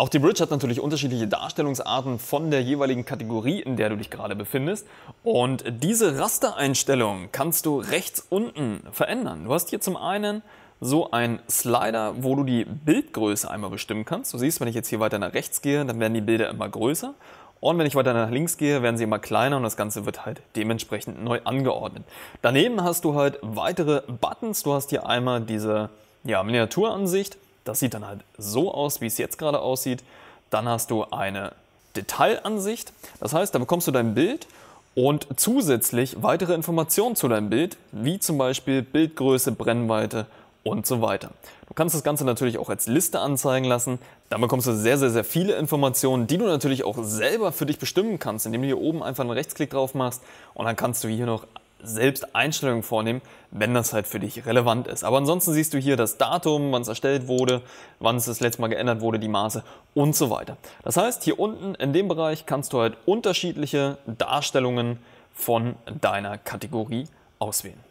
Auch die Bridge hat natürlich unterschiedliche Darstellungsarten von der jeweiligen Kategorie, in der du dich gerade befindest. Und diese Rastereinstellung kannst du rechts unten verändern. Du hast hier zum einen so einen Slider, wo du die Bildgröße einmal bestimmen kannst. Du siehst, wenn ich jetzt hier weiter nach rechts gehe, dann werden die Bilder immer größer. Und wenn ich weiter nach links gehe, werden sie immer kleiner und das Ganze wird halt dementsprechend neu angeordnet. Daneben hast du halt weitere Buttons. Du hast hier einmal diese ja, Miniaturansicht das sieht dann halt so aus, wie es jetzt gerade aussieht. Dann hast du eine Detailansicht. Das heißt, da bekommst du dein Bild und zusätzlich weitere Informationen zu deinem Bild, wie zum Beispiel Bildgröße, Brennweite und so weiter. Du kannst das Ganze natürlich auch als Liste anzeigen lassen. Dann bekommst du sehr, sehr, sehr viele Informationen, die du natürlich auch selber für dich bestimmen kannst, indem du hier oben einfach einen Rechtsklick drauf machst und dann kannst du hier noch selbst Einstellungen vornehmen, wenn das halt für dich relevant ist. Aber ansonsten siehst du hier das Datum, wann es erstellt wurde, wann es das letzte Mal geändert wurde, die Maße und so weiter. Das heißt, hier unten in dem Bereich kannst du halt unterschiedliche Darstellungen von deiner Kategorie auswählen.